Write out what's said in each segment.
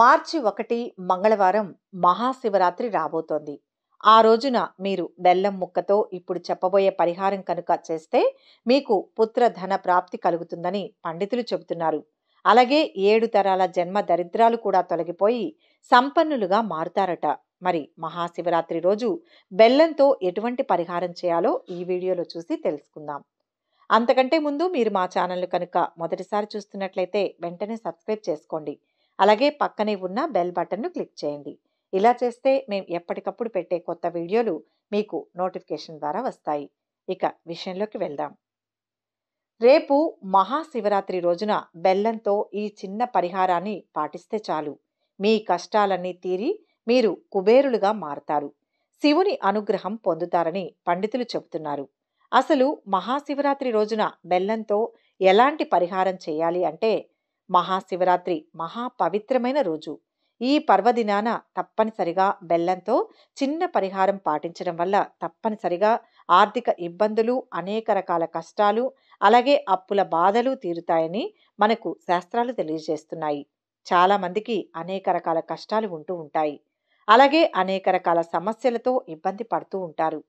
మార్చి ఒకటి మంగళవారం మహాశివరాత్రి రాబోతోంది ఆ రోజున మీరు బెల్లం ముక్కతో ఇప్పుడు చెప్పబోయే పరిహారం కనుక చేస్తే మీకు పుత్ర ధన ప్రాప్తి కలుగుతుందని పండితులు చెబుతున్నారు అలాగే ఏడు తరాల జన్మ దరిద్రాలు కూడా తొలగిపోయి సంపన్నులుగా మారుతారట మరి మహాశివరాత్రి రోజు బెల్లంతో ఎటువంటి పరిహారం చేయాలో ఈ వీడియోలో చూసి తెలుసుకుందాం అంతకంటే ముందు మీరు మా ఛానల్ కనుక మొదటిసారి చూస్తున్నట్లయితే వెంటనే సబ్స్క్రైబ్ చేసుకోండి అలాగే పక్కనే ఉన్న బెల్ బటన్ను క్లిక్ చేయండి ఇలా చేస్తే మేము ఎప్పటికప్పుడు పెట్టే కొత్త వీడియోలు మీకు నోటిఫికేషన్ ద్వారా వస్తాయి ఇక విషయంలోకి వెళ్దాం రేపు మహాశివరాత్రి రోజున బెల్లంతో ఈ చిన్న పరిహారాన్ని పాటిస్తే చాలు మీ కష్టాలన్నీ తీరి మీరు కుబేరులుగా మారతారు శివుని అనుగ్రహం పొందుతారని పండితులు చెబుతున్నారు అసలు మహాశివరాత్రి రోజున బెల్లంతో ఎలాంటి పరిహారం చేయాలి అంటే మహాశివరాత్రి మహాపవిత్రమైన రోజు ఈ పర్వదినాన తప్పనిసరిగా బెల్లంతో చిన్న పరిహారం పాటించడం వల్ల తప్పనిసరిగా ఆర్థిక ఇబ్బందులు అనేక రకాల కష్టాలు అలాగే అప్పుల బాధలు తీరుతాయని మనకు శాస్త్రాలు తెలియజేస్తున్నాయి చాలామందికి అనేక రకాల కష్టాలు ఉంటూ ఉంటాయి అలాగే అనేక రకాల సమస్యలతో ఇబ్బంది పడుతూ ఉంటారు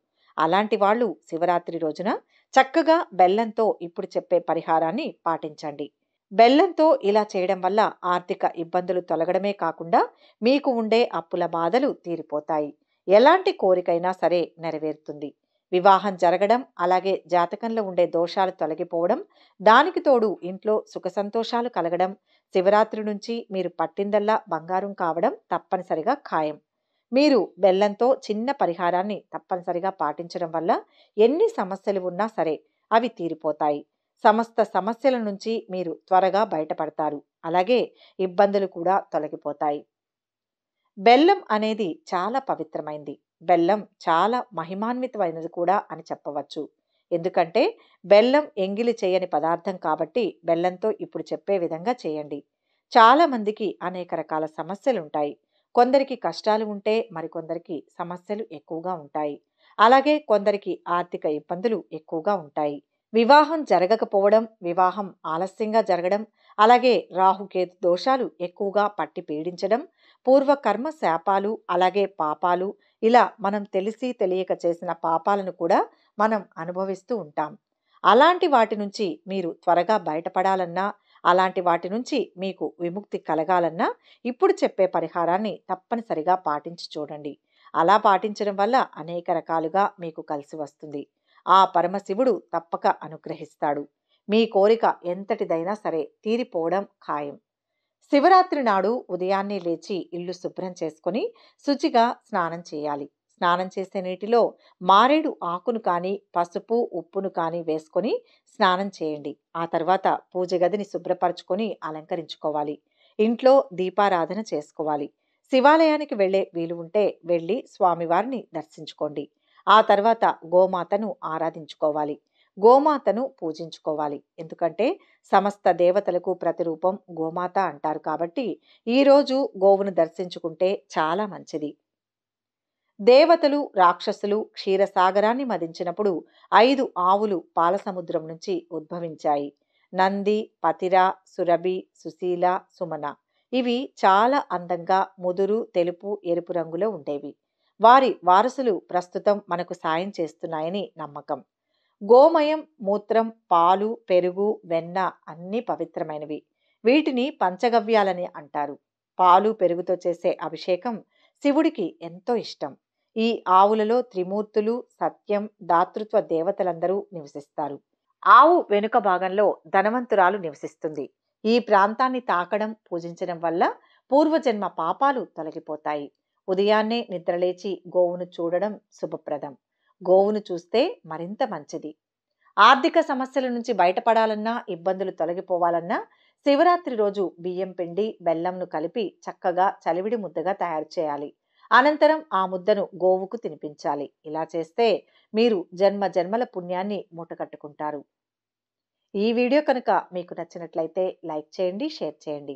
అలాంటి వాళ్ళు శివరాత్రి రోజున చక్కగా బెల్లంతో ఇప్పుడు చెప్పే పరిహారాన్ని పాటించండి బెల్లంతో ఇలా చేయడం వల్ల ఆర్థిక ఇబ్బందులు తొలగడమే కాకుండా మీకు ఉండే అప్పుల బాధలు తీరిపోతాయి ఎలాంటి కోరికైనా సరే నెరవేరుతుంది వివాహం జరగడం అలాగే జాతకంలో ఉండే దోషాలు తొలగిపోవడం దానికి తోడు ఇంట్లో సుఖ సంతోషాలు కలగడం శివరాత్రి నుంచి మీరు పట్టిందల్లా బంగారం కావడం తప్పనిసరిగా ఖాయం మీరు బెల్లంతో చిన్న పరిహారాన్ని తప్పనిసరిగా పాటించడం వల్ల ఎన్ని సమస్యలు ఉన్నా సరే అవి తీరిపోతాయి సమస్త సమస్యల నుంచి మీరు త్వరగా బయటపడతారు అలాగే ఇబ్బందులు కూడా తొలగిపోతాయి బెల్లం అనేది చాలా పవిత్రమైంది బెల్లం చాలా మహిమాన్వితమైనది కూడా అని చెప్పవచ్చు ఎందుకంటే బెల్లం ఎంగిలి చేయని పదార్థం కాబట్టి బెల్లంతో ఇప్పుడు చెప్పే విధంగా చేయండి చాలామందికి అనేక రకాల సమస్యలు ఉంటాయి కొందరికి కష్టాలు ఉంటే మరికొందరికి సమస్యలు ఎక్కువగా ఉంటాయి అలాగే కొందరికి ఆర్థిక ఇబ్బందులు ఎక్కువగా ఉంటాయి వివాహం జరగకపోవడం వివాహం ఆలస్యంగా జరగడం అలాగే రాహుకేతు దోషాలు ఎక్కువగా పట్టి పీడించడం పూర్వకర్మ శాపాలు అలాగే పాపాలు ఇలా మనం తెలిసి తెలియక చేసిన పాపాలను కూడా మనం అనుభవిస్తూ ఉంటాం అలాంటి వాటి నుంచి మీరు త్వరగా బయటపడాలన్నా అలాంటి వాటి నుంచి మీకు విముక్తి కలగాలన్నా ఇప్పుడు చెప్పే పరిహారాన్ని తప్పనిసరిగా పాటించి చూడండి అలా పాటించడం వల్ల అనేక రకాలుగా మీకు కలిసి వస్తుంది ఆ పరమశివుడు తప్పక అనుగ్రహిస్తాడు మీ కోరిక ఎంతటిదైనా సరే తీరిపోవడం ఖాయం శివరాత్రి నాడు ఉదయాన్నే లేచి ఇల్లు శుభ్రం చేసుకుని శుచిగా స్నానం చేయాలి స్నానం చేసే నీటిలో మారేడు ఆకును కానీ పసుపు ఉప్పును కానీ వేసుకొని స్నానం చేయండి ఆ తర్వాత పూజ గదిని శుభ్రపరచుకొని అలంకరించుకోవాలి ఇంట్లో దీపారాధన చేసుకోవాలి శివాలయానికి వెళ్ళే వీలు ఉంటే వెళ్ళి స్వామివారిని దర్శించుకోండి ఆ తర్వాత గోమాతను ఆరాధించుకోవాలి గోమాతను పూజించుకోవాలి ఎందుకంటే సమస్త దేవతలకు ప్రతిరూపం గోమాత అంటారు కాబట్టి ఈరోజు గోవును దర్శించుకుంటే చాలా మంచిది దేవతలు రాక్షసులు క్షీరసాగరాన్ని మదించినప్పుడు ఐదు ఆవులు పాలసముద్రం నుంచి ఉద్భవించాయి నంది పతిర సురభి సుశీల సుమన ఇవి చాలా అందంగా ముదురు తెలుపు ఎరుపు రంగులో ఉండేవి వారి వారసులు ప్రస్తుతం మనకు సాయం చేస్తున్నాయని నమ్మకం గోమయం మూత్రం పాలు పెరుగు వెన్న అన్నీ పవిత్రమైనవి వీటిని పంచగవ్యాలని అంటారు పాలు పెరుగుతో చేసే అభిషేకం శివుడికి ఎంతో ఇష్టం ఈ ఆవులలో త్రిమూర్తులు సత్యం దాతృత్వ దేవతలందరూ నివసిస్తారు ఆవు వెనుక భాగంలో ధనవంతురాలు నివసిస్తుంది ఈ ప్రాంతాన్ని తాకడం పూజించడం వల్ల పూర్వజన్మ పాపాలు తొలగిపోతాయి ఉదయాన్నే నిద్రలేచి గోవును చూడడం శుభప్రదం గోవును చూస్తే మరింత మంచిది ఆర్థిక సమస్యల నుంచి బయటపడాలన్నా ఇబ్బందులు తొలగిపోవాలన్నా శివరాత్రి రోజు బియ్యం పిండి బెల్లంను కలిపి చక్కగా చలివిడి ముద్దగా తయారు చేయాలి అనంతరం ఆ ముద్దను గోవుకు తినిపించాలి ఇలా చేస్తే మీరు జన్మ జన్మల పుణ్యాన్ని మూటకట్టుకుంటారు ఈ వీడియో కనుక మీకు నచ్చినట్లయితే లైక్ చేయండి షేర్ చేయండి